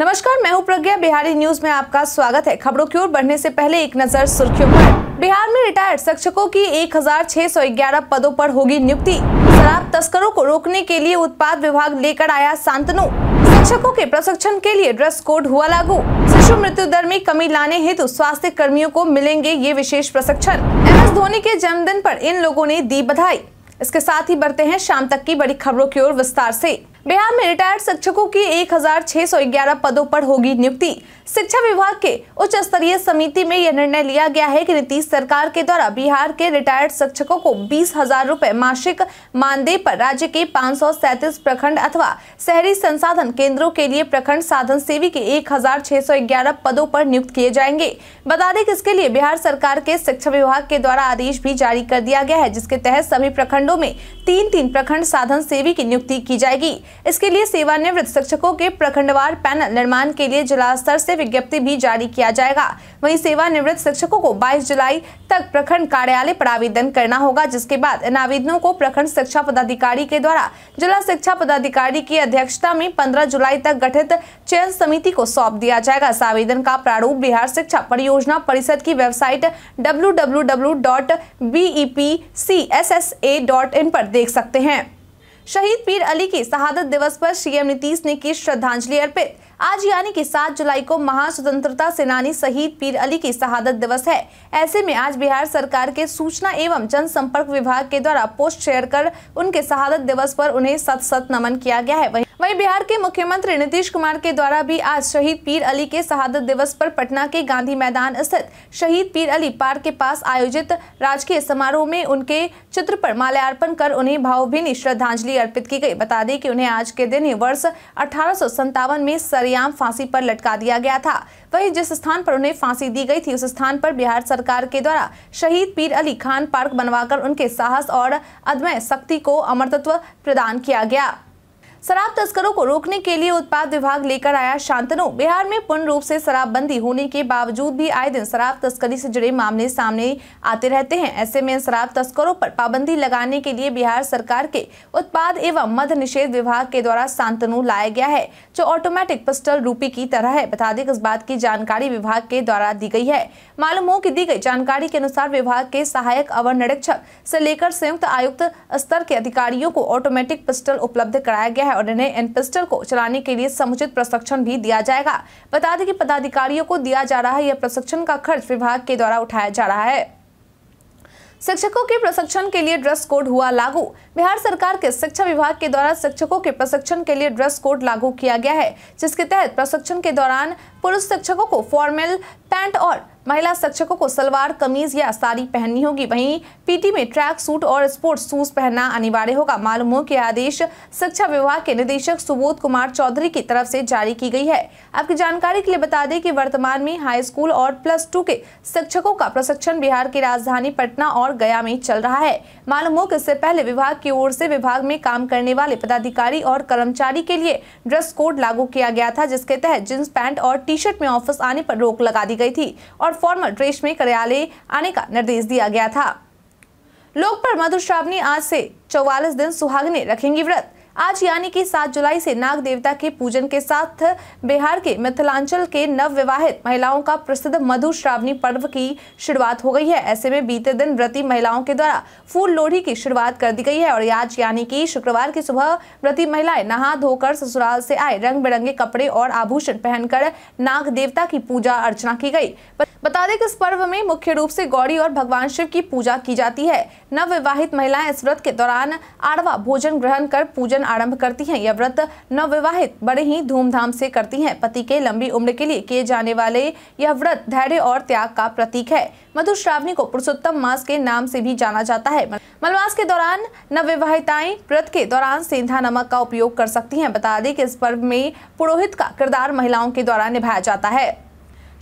नमस्कार मैं हूं प्रज्ञा बिहारी न्यूज में आपका स्वागत है खबरों की ओर बढ़ने से पहले एक नजर सुर्खियों पर बिहार में रिटायर्ड शिक्षकों की 1611 पदों पर होगी नियुक्ति शराब तस्करों को रोकने के लिए उत्पाद विभाग लेकर आया सांतनु शिक्षकों के प्रशिक्षण के लिए ड्रेस कोड हुआ लागू शिशु मृत्यु दर में कमी लाने हेतु स्वास्थ्य कर्मियों को मिलेंगे ये विशेष प्रशिक्षण एम एस धोनी के जन्मदिन आरोप इन लोगों ने दी बधाई इसके साथ ही बढ़ते हैं शाम तक की बड़ी खबरों की ओर विस्तार ऐसी बिहार में रिटायर्ड शिक्षकों की 1611 पदों पर होगी नियुक्ति शिक्षा विभाग के उच्च स्तरीय समिति में यह निर्णय लिया गया है कि नीतीश सरकार के द्वारा बिहार के रिटायर्ड शिक्षकों को बीस हजार रूपए मासिक मानदेय पर राज्य के 537 प्रखंड अथवा शहरी संसाधन केंद्रों के लिए प्रखंड साधन सेवी के 1611 पदों पर नियुक्त किए जाएंगे बता दें कि इसके लिए बिहार सरकार के शिक्षा विभाग के द्वारा आदेश भी जारी कर दिया गया है जिसके तहत सभी प्रखंडों में तीन तीन प्रखंड साधन सेवी की नियुक्ति की जाएगी इसके लिए सेवानिवृत्त शिक्षकों के प्रखंडवार पैनल निर्माण के लिए जिला स्तर से विज्ञप्ति भी जारी किया जाएगा वहीं सेवानिवृत्त शिक्षकों को 22 जुलाई तक प्रखंड कार्यालय पर आवेदन करना होगा जिसके बाद इन आवेदनों को प्रखंड शिक्षा पदाधिकारी के द्वारा जिला शिक्षा पदाधिकारी की अध्यक्षता में पंद्रह जुलाई तक गठित चयन समिति को सौंप दिया जाएगा इस आवेदन का प्रारूप बिहार शिक्षा परियोजना परिषद की वेबसाइट डब्ल्यू पर देख सकते हैं शहीद पीर अली की शहादत दिवस पर सीएम नीतीश ने की श्रद्धांजलि अर्पित आज यानी कि 7 जुलाई को महान स्वतंत्रता सेनानी शहीद पीर अली की शहादत दिवस है ऐसे में आज बिहार सरकार के सूचना एवं जनसंपर्क विभाग के द्वारा पोस्ट शेयर कर उनके शहादत दिवस पर उन्हें सत सत नमन किया गया है वही बिहार के मुख्यमंत्री नीतीश कुमार के द्वारा भी आज शहीद पीर अली के शहादत दिवस पर पटना के गांधी मैदान स्थित शहीद पीर अली पार्क के पास आयोजित राजकीय समारोह में उनके चित्र पर माल्यार्पण कर उन्हें भावभीनी श्रद्धांजलि अर्पित की गई बता दें कि उन्हें आज के दिन ही वर्ष अठारह में सरेआम फांसी पर लटका दिया गया था वहीं जिस स्थान पर उन्हें फांसी दी गई थी उस स्थान पर बिहार सरकार के द्वारा शहीद पीर अली खान पार्क बनवाकर उनके साहस और अदमय शक्ति को अमरतत्व प्रदान किया गया शराब तस्करों को रोकने के लिए उत्पाद विभाग लेकर आया शांतनु बिहार में पूर्ण रूप से शराबबंदी होने के बावजूद भी आए दिन शराब तस्करी से जुड़े मामले सामने आते रहते हैं ऐसे में शराब तस्करों पर पाबंदी लगाने के लिए बिहार सरकार के उत्पाद एवं मध्य निषेध विभाग के द्वारा शांतनु लाया गया है जो ऑटोमेटिक पिस्टल रूपी की तरह है बता दें इस बात की जानकारी विभाग के द्वारा दी गई है मालूम हो की दी गई जानकारी के अनुसार विभाग के सहायक अवर निरीक्षक से लेकर संयुक्त आयुक्त स्तर के अधिकारियों को ऑटोमेटिक पिस्टल उपलब्ध कराया गया है और इन्हें एन पिस्टल को चलाने के लिए समुचित प्रशिक्षण भी दिया जाएगा बता दें कि पदाधिकारियों को दिया जा रहा है यह प्रशिक्षण का खर्च विभाग के द्वारा उठाया जा रहा है शिक्षकों के प्रशिक्षण के लिए ड्रेस कोड हुआ लागू बिहार सरकार के शिक्षा विभाग के द्वारा शिक्षकों के प्रशिक्षण के लिए ड्रेस कोड लागू किया गया है जिसके तहत प्रशिक्षण के दौरान पुरुष शिक्षकों को फॉर्मल पैंट और महिला शिक्षकों को सलवार कमीज या साड़ी पहननी होगी वहीं पीटी में ट्रैक सूट और स्पोर्ट्स शूज पहनना अनिवार्य होगा मालूम हो कि आदेश शिक्षा विभाग के निदेशक सुबोध कुमार चौधरी की तरफ से जारी की गई है आपकी जानकारी के लिए बता दें कि वर्तमान में हाई स्कूल और प्लस टू के शिक्षकों का प्रशिक्षण बिहार की राजधानी पटना और गया में चल रहा है मालूम हो इससे पहले विभाग की ओर से विभाग में काम करने वाले पदाधिकारी और कर्मचारी के लिए ड्रेस कोड लागू किया गया था जिसके तहत जींस पैंट और टी शर्ट में ऑफिस आने पर रोक लगा दी गई थी और फॉर्मल ड्रेस में कार्यालय आने का निर्देश दिया गया था लोक पर मधुश्रावणी आज से चौवालीस दिन सुहागने रखेंगी व्रत आज यानी कि 7 जुलाई से नाग देवता के पूजन के साथ बिहार के मिथिलांचल के नवविवाहित महिलाओं का प्रसिद्ध मधु श्रावणी पर्व की शुरुआत हो गई है ऐसे में बीते दिन व्रती महिलाओं के द्वारा फूल लोढ़ी की शुरुआत कर दी गई है और आज यानी कि शुक्रवार की सुबह व्रती महिलाएं नहा धोकर ससुराल से आए रंग बिरंगे कपड़े और आभूषण पहनकर नाग देवता की पूजा अर्चना की गई बता दें कि इस पर्व में मुख्य रूप से गौरी और भगवान शिव की पूजा की जाती है नवविवाहित महिलाएं इस व्रत के दौरान आड़वा भोजन ग्रहण कर पूजन आरंभ करती हैं यह व्रत नवविवाहित बड़े ही धूमधाम से करती हैं पति के लंबी उम्र के लिए किए जाने वाले यह व्रत धैर्य और त्याग का प्रतीक है मधु श्रावणी को पुरुषोत्तम मास के नाम से भी जाना जाता है मलमास के दौरान नवविवाहिताएं व्रत के दौरान सेंधा नमक का उपयोग कर सकती हैं बता दें कि इस पर्व में पुरोहित का किरदार महिलाओं के द्वारा निभाया जाता है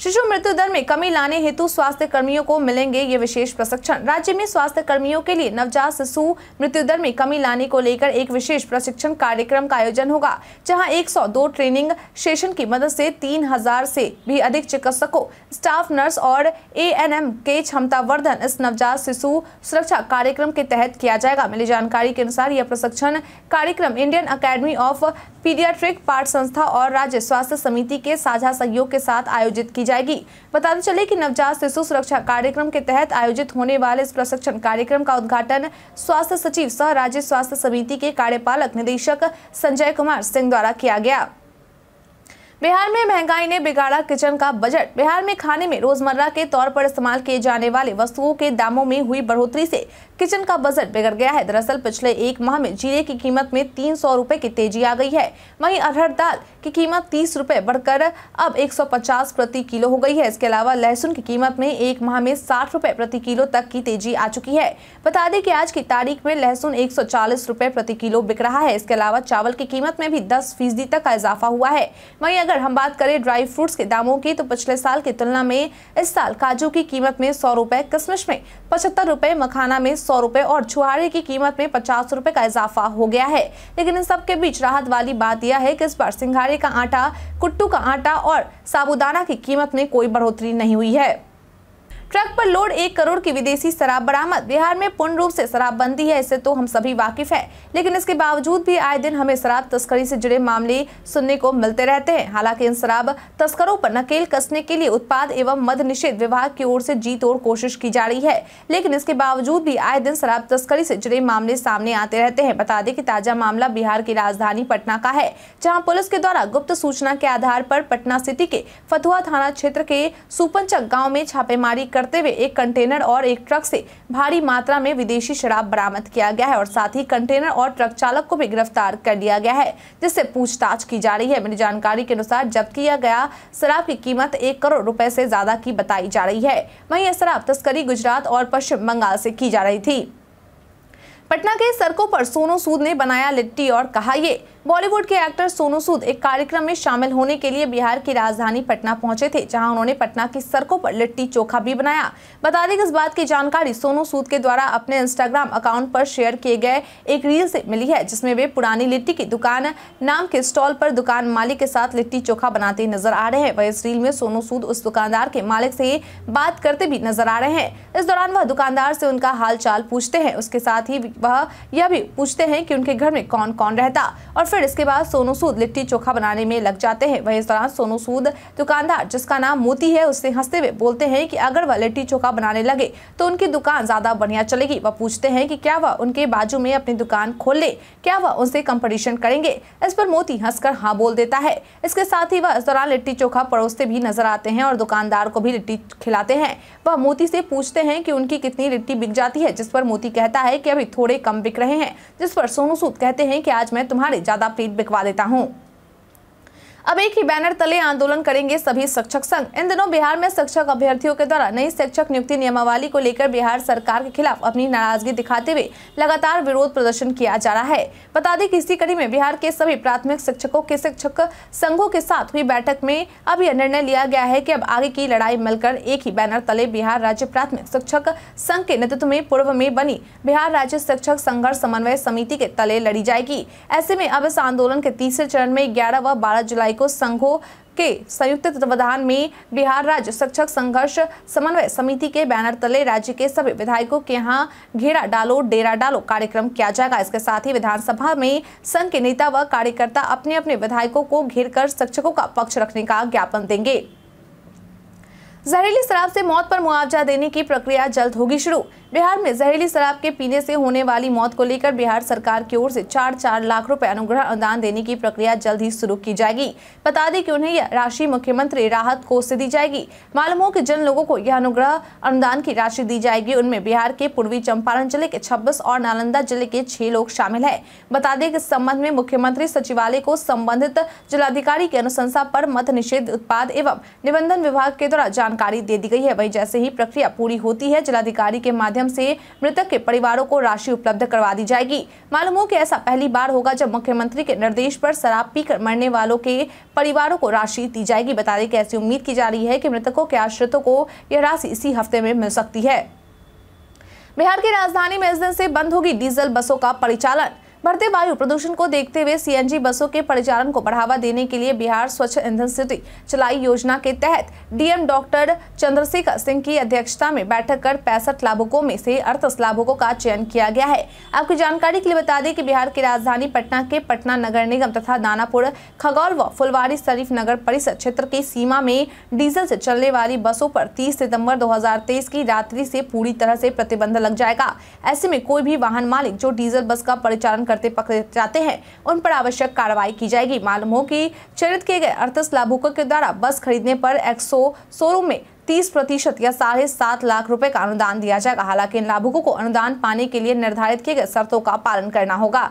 शिशु मृत्यु दर में कमी लाने हेतु स्वास्थ्य कर्मियों को मिलेंगे ये विशेष प्रशिक्षण राज्य में स्वास्थ्य कर्मियों के लिए नवजात शिशु मृत्यु दर में कमी लाने को लेकर एक विशेष प्रशिक्षण कार्यक्रम का आयोजन होगा जहां 102 ट्रेनिंग सेशन की मदद से 3000 से भी अधिक चिकित्सकों स्टाफ नर्स और ए के क्षमतावर्धन इस नवजात शिशु सुरक्षा कार्यक्रम के तहत किया जाएगा मिली जानकारी के अनुसार यह प्रशिक्षण कार्यक्रम इंडियन अकेडमी ऑफ पीडियाट्रिक पाठ संस्था और राज्य स्वास्थ्य समिति के साझा सहयोग के साथ आयोजित की जाएगी बताते चले कि नवजात शिशु सुरक्षा कार्यक्रम के तहत आयोजित होने वाले इस प्रशिक्षण कार्यक्रम का उद्घाटन स्वास्थ्य सचिव सह राज्य स्वास्थ्य समिति के कार्यपालक निदेशक संजय कुमार सिंह द्वारा किया गया बिहार में महंगाई ने बिगाड़ा किचन का बजट बिहार में खाने में रोजमर्रा के तौर पर इस्तेमाल किए जाने वाले वस्तुओं के दामों में हुई बढ़ोतरी से किचन का बजट बिगड़ गया है दरअसल पिछले एक माह में जीरे की कीमत में तीन सौ रूपए की तेजी आ गई है वहीं अरहर दाल की कीमत तीस रूपए बढ़कर अब एक सौ पचास प्रति किलो हो गई है इसके अलावा लहसुन की कीमत में एक माह में साठ रूपए प्रति किलो तक की तेजी आ चुकी है बता दें की आज की तारीख में लहसुन एक सौ चालीस रूपए प्रति किलो बिक रहा है इसके अलावा चावल की कीमत में भी दस फीसदी तक का इजाफा हुआ है वही अगर हम बात करें ड्राई फ्रूट्स के दामों की तो पिछले साल की तुलना में इस साल काजू की कीमत में सौ रुपए किसमिश में पचहत्तर रुपए मखाना में सौ रुपए और छुहारे की कीमत में पचास रुपए का इजाफा हो गया है लेकिन इन सबके बीच राहत वाली बात यह है कि इस बार सिंघारे का आटा कुट्टू का आटा और साबुदाना की कीमत में कोई बढ़ोतरी नहीं हुई है ट्रक पर लोड एक करोड़ की विदेशी शराब बरामद बिहार में पूर्ण रूप से शराबबंदी है इससे तो हम सभी वाकिफ हैं लेकिन इसके बावजूद भी आए दिन हमें शराब तस्करी से जुड़े मामले सुनने को मिलते रहते हैं हालांकि इन शराब तस्करों पर नकेल कसने के लिए उत्पाद एवं मद निषेध विभाग की ओर से जी तोड़ कोशिश की जा रही है लेकिन इसके बावजूद भी आए दिन शराब तस्करी से जुड़े मामले सामने आते रहते हैं बता दें कि ताजा मामला बिहार की राजधानी पटना का है जहाँ पुलिस के द्वारा गुप्त सूचना के आधार पर पटना सिटी के फतुहा थाना क्षेत्र के सुपनचक गाँव में छापेमारी कर करते हुए एक कंटेनर और एक ट्रक से भारी मात्रा में विदेशी शराब बरामद किया गया है और साथ ही कंटेनर और ट्रक चालक को भी गिरफ्तार कर लिया गया है जिससे पूछताछ की जा रही है मिली जानकारी के अनुसार जब्त किया गया शराब की कीमत एक करोड़ रुपए से ज्यादा की बताई जा रही है वही यह शराब तस्करी गुजरात और पश्चिम बंगाल से की जा रही थी पटना के सड़कों पर सोनू सूद ने बनाया लिट्टी और कहा ये बॉलीवुड के एक्टर सोनू सूद एक कार्यक्रम में शामिल होने के लिए बिहार की राजधानी पटना पहुंचे थे जहां उन्होंने पटना की सड़कों पर लिट्टी चोखा भी बनाया बता दें कि इस बात की जानकारी सोनू सूद के द्वारा अपने इंस्टाग्राम अकाउंट पर शेयर किए गए एक रील से मिली है जिसमें वे पुरानी लिट्टी की दुकान नाम के स्टॉल पर दुकान मालिक के साथ लिट्टी चोखा बनाते नजर आ रहे हैं वह इस रील में सोनू सूद उस दुकानदार के मालिक से बात करते भी नजर आ रहे हैं इस दौरान वह दुकानदार से उनका हाल पूछते हैं उसके साथ ही वह यह भी पूछते हैं कि उनके घर में कौन कौन रहता और फिर इसके बाद सोनू सूद लिट्टी चोखा बनाने में लग जाते हैं वही इस दौरान सोनू सूद दुकानदार जिसका नाम मोती है उससे हंसते हुए बोलते हैं कि अगर वह लिट्टी चोखा बनाने लगे तो उनकी दुकान ज़्यादा बढ़िया चलेगी वह पूछते हैं कि क्या वह उनके बाजू में अपनी दुकान खोल ले क्या वह उनसे कम्पटिशन करेंगे इस पर मोती हंसकर हाँ बोल देता है इसके साथ ही वह इस दौरान लिट्टी चोखा परोसते भी नजर आते हैं और दुकानदार को भी लिट्टी खिलाते हैं वह मोती से पूछते हैं कि उनकी कितनी लिट्टी बिक जाती है जिस पर मोती कहता है कि अभी थोड़ी थोड़े कम बिक रहे हैं जिस पर सोनू सूद कहते हैं कि आज मैं तुम्हारे ज्यादा पीठ बिकवा देता हूँ अब एक ही बैनर तले आंदोलन करेंगे सभी शिक्षक संघ इन दिनों बिहार में शिक्षक अभ्यर्थियों के द्वारा नई शिक्षक नियुक्ति नियमावली को लेकर बिहार सरकार के खिलाफ अपनी नाराजगी दिखाते हुए लगातार विरोध प्रदर्शन किया जा रहा है बता दें कि इसी कड़ी में बिहार के सभी प्राथमिक शिक्षकों के शिक्षक संघों के साथ हुई बैठक में अब यह निर्णय लिया गया है की अब आगे की लड़ाई मिलकर एक ही बैनर तले बिहार राज्य प्राथमिक शिक्षक संघ के नेतृत्व में पूर्व में बनी बिहार राज्य शिक्षक संघर्ष समन्वय समिति के तले लड़ी जाएगी ऐसे में अब इस आंदोलन के तीसरे चरण में ग्यारह व बारह जुलाई को संघों के संयुक्त तत्वाधान में बिहार राज्य शिक्षक संघर्ष समन्वय समिति के बैनर तले राज्य के सभी विधायकों के यहाँ घेरा डालो डेरा डालो कार्यक्रम किया जाएगा इसके साथ ही विधानसभा में संघ के नेता व कार्यकर्ता अपने अपने विधायकों को घेर कर शिक्षकों का पक्ष रखने का ज्ञापन देंगे जहरीली शराब से मौत पर मुआवजा देने की प्रक्रिया जल्द होगी शुरू बिहार में जहरीली शराब के पीने से होने वाली मौत को लेकर बिहार सरकार की ओर से चार चार लाख रुपए अनुग्रह अनुदान देने की प्रक्रिया जल्द ही शुरू की जाएगी बता दें कि उन्हें यह राशि मुख्यमंत्री राहत कोष से दी जाएगी मालूम हो कि जिन लोगों को यह अनुग्रह अनुदान की राशि दी जाएगी उनमें बिहार के पूर्वी चंपारण जिले के छब्बीस और नालंदा जिले के छह लोग शामिल है बता दें कि इस संबंध में मुख्यमंत्री सचिवालय को संबंधित जिलाधिकारी की अनुशंसा पर मत निषेध उत्पाद एवं निबंधन विभाग के द्वारा जानकारी दे दी गई है वही जैसे ही प्रक्रिया पूरी होती है जिलाधिकारी के माध्यम माध्यम से मृतक के परिवारों को राशि उपलब्ध करवा दी जाएगी मालूम हो कि ऐसा पहली बार होगा जब मुख्यमंत्री के निर्देश पर शराब पीकर मरने वालों के परिवारों को राशि दी जाएगी बता दें कि ऐसी उम्मीद की जा रही है कि मृतकों के आश्रितों को यह राशि इसी हफ्ते में मिल सकती है बिहार की राजधानी में इस दिन से बंद होगी डीजल बसों का परिचालन बढ़ते वायु प्रदूषण को देखते हुए सीएनजी बसों के परिचालन को बढ़ावा देने के लिए बिहार स्वच्छ ईंधन सिटी चलाई योजना के तहत डीएम डॉक्टर चंद्रशेखर सिंह की अध्यक्षता में बैठक कर पैंसठ लाभुकों में से अड़तीस लाभुकों का चयन किया गया है आपकी जानकारी के लिए बता दें कि बिहार की राजधानी पटना के पटना नगर निगम तथा दानापुर खगौल व फुलवारी शरीफ नगर परिषद क्षेत्र की सीमा में डीजल से चलने वाली बसों पर तीस सितम्बर दो की रात्रि से पूरी तरह से प्रतिबंध लग जाएगा ऐसे में कोई भी वाहन मालिक जो डीजल बस का परिचालन करते पकड़े जाते हैं उन पर आवश्यक कार्रवाई की जाएगी मालूम हो कि चरित किए गए अड़तीस लाभुकों के द्वारा बस खरीदने पर एक्सो शोरूम में तीस प्रतिशत या साढ़े सात लाख रुपए का अनुदान दिया जाएगा हालांकि इन लाभुकों को अनुदान पाने के लिए निर्धारित किए गए शर्तों का पालन करना होगा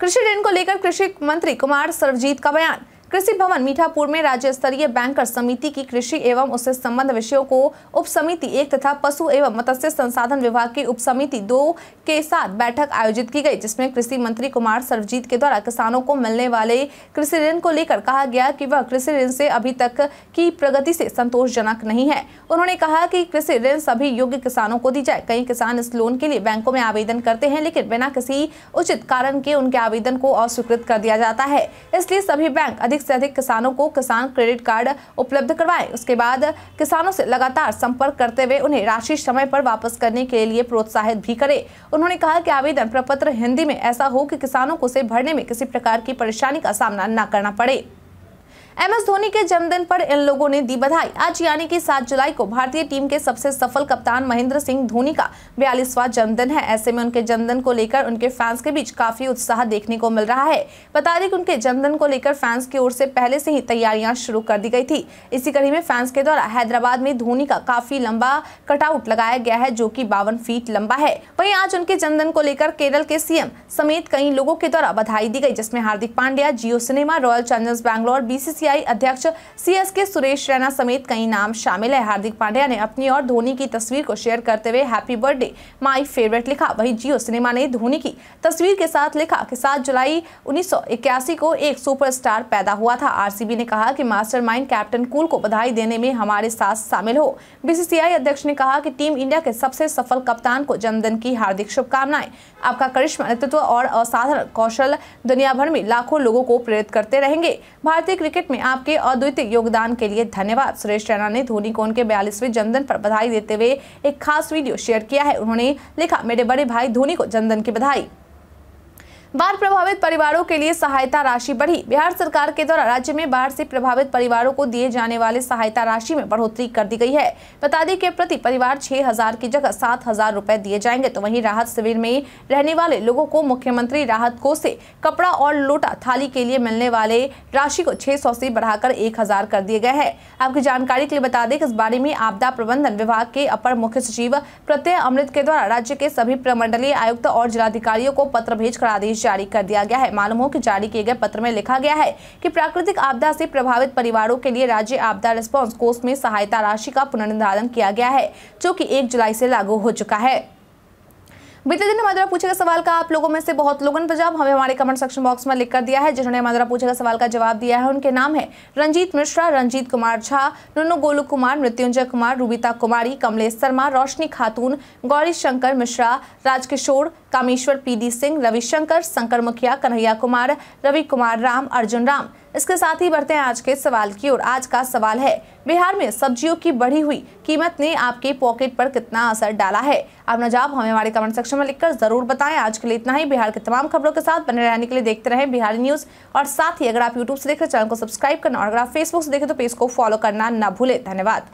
कृषि ऋण को लेकर कृषि मंत्री कुमार सर्वजीत का बयान कृषि भवन मीठापुर में राज्य स्तरीय बैंकर समिति की कृषि एवं उससे संबंध विषयों को उप समिति एक तथा पशु एवं मत्स्य संसाधन विभाग की उप समिति दो के साथ बैठक आयोजित की गई जिसमें कृषि मंत्री कुमार सर्वजीत के द्वारा किसानों को मिलने वाले कृषि ऋण को लेकर कहा गया कि वह कृषि ऋण से अभी तक की प्रगति से संतोषजनक नहीं है उन्होंने कहा कि कृषि ऋण सभी योग्य किसानों को दी जाए कई किसान इस लोन के लिए बैंकों में आवेदन करते हैं लेकिन बिना किसी उचित कारण के उनके आवेदन को अस्वीकृत कर दिया जाता है इसलिए सभी बैंक अधिक अधिक से अधिक किसानों को किसान क्रेडिट कार्ड उपलब्ध करवाएं उसके बाद किसानों से लगातार संपर्क करते हुए उन्हें राशि समय पर वापस करने के लिए प्रोत्साहित भी करें उन्होंने कहा कि आवेदन प्रपत्र हिंदी में ऐसा हो कि किसानों को उसे भरने में किसी प्रकार की परेशानी का सामना न करना पड़े एम एस धोनी के जन्मदिन पर इन लोगों ने दी बधाई आज यानी कि 7 जुलाई को भारतीय टीम के सबसे सफल कप्तान महेंद्र सिंह धोनी का बयालीसवा जन्मदिन है ऐसे में उनके जन्मदिन को लेकर उनके फैंस के बीच काफी उत्साह देखने को मिल रहा है बता दें कि उनके जन्मदिन को लेकर फैंस की ओर से पहले से ही तैयारियां शुरू कर दी गई थी इसी कड़ी में फैंस के द्वारा हैदराबाद में धोनी का काफी लंबा कटआउट लगाया गया है जो की बावन फीट लंबा है वही आज उनके जन्मदिन को लेकर केरल के सीएम समेत कई लोगों के द्वारा बधाई दी गई जिसमे Hardik Pandya Jio cinema Royal Challengers Bangalore BCC BCCI अध्यक्ष सीएसके सुरेश रैना समेत कई नाम शामिल है हार्दिक पांड्या ने अपनी और धोनी की तस्वीर को शेयर करते हुए हैप्पी बर्थडे माई फेवरेट लिखा वही जियो सिनेमा ने धोनी की तस्वीर के साथ लिखा की सात जुलाई उन्नीस को एक सुपर पैदा हुआ था आर ने कहा की मास्टर कैप्टन कूल को बधाई देने में हमारे साथ शामिल हो बीसीसीआई अध्यक्ष ने कहा की टीम इंडिया के सबसे सफल कप्तान को जन्मदिन की हार्दिक शुभकामनाएं आपका करिश्मा नेतृत्व और असाधारण कौशल दुनिया भर में लाखों लोगों को प्रेरित करते रहेंगे भारतीय क्रिकेट में आपके अद्वितीय योगदान के लिए धन्यवाद सुरेश रैना ने धोनी को उनके बयालीसवें जन्मदिन पर बधाई देते हुए एक खास वीडियो शेयर किया है उन्होंने लिखा मेरे बड़े भाई धोनी को जन्मदिन की बधाई बाढ़ प्रभावित परिवारों के लिए सहायता राशि बढ़ी बिहार सरकार के द्वारा राज्य में बाढ़ से प्रभावित परिवारों को दिए जाने वाले सहायता राशि में बढ़ोतरी कर दी गई है बता दें कि प्रति परिवार छह हजार की जगह सात हजार रूपए दिए जाएंगे तो वहीं राहत शिविर में रहने वाले लोगों को मुख्यमंत्री राहत कोष से कपड़ा और लोटा थाली के लिए मिलने वाले राशि को छह सौ से बढ़ाकर एक हजार कर दिए गए हैं आपकी जानकारी के लिए बता दें कि इस बारे में आपदा प्रबंधन विभाग के अपर मुख्य सचिव प्रत्यय अमृत के द्वारा राज्य के सभी प्रमंडलीय आयुक्त और जिलाधिकारियों को पत्र भेजकर आदेश जारी कर दिया गया है मालूम हो कि जारी किए गए पत्र में लिखा गया है कि प्राकृतिक आपदा से प्रभावित परिवारों के लिए राज्य आपदा रिस्पॉन्स कोष में सहायता राशि का पुनर्निर्धारण किया गया है जो की एक जुलाई से लागू हो चुका है बीते दिन मदरा पूछेगा सवाल का आप लोगों में से बहुत लोगों ने जवाब हमें हमारे कमेंट सेक्शन बॉक्स में लिख कर दिया है जिन्होंने मदुरा पूछेगा सवाल का जवाब दिया है उनके नाम है रंजीत मिश्रा रंजीत कुमार झा नुनू गोलू कुमार मृत्युंजय कुमार रूबिता कुमारी कमलेश शर्मा रोशनी खातून गौरी शंकर मिश्रा राजकिशोर कामेश्वर पी सिंह रविशंकर शंकर मुखिया कन्हैया कुमार रवि कुमार राम अर्जुन राम इसके साथ ही बढ़ते हैं आज के सवाल की ओर आज का सवाल है बिहार में सब्जियों की बढ़ी हुई कीमत ने आपके पॉकेट पर कितना असर डाला है अपना जवाब हमें हमारे कमेंट सेक्शन में लिखकर जरूर बताएं आज के लिए इतना ही बिहार के तमाम खबरों के साथ बने रहने के लिए देखते रहें बिहारी न्यूज और साथ ही अगर आप यूट्यूब से देखें चैनल को सब्सक्राइब करना और अगर आप फेसबुक से देखें तो पेज को फॉलो करना ना भूलें धन्यवाद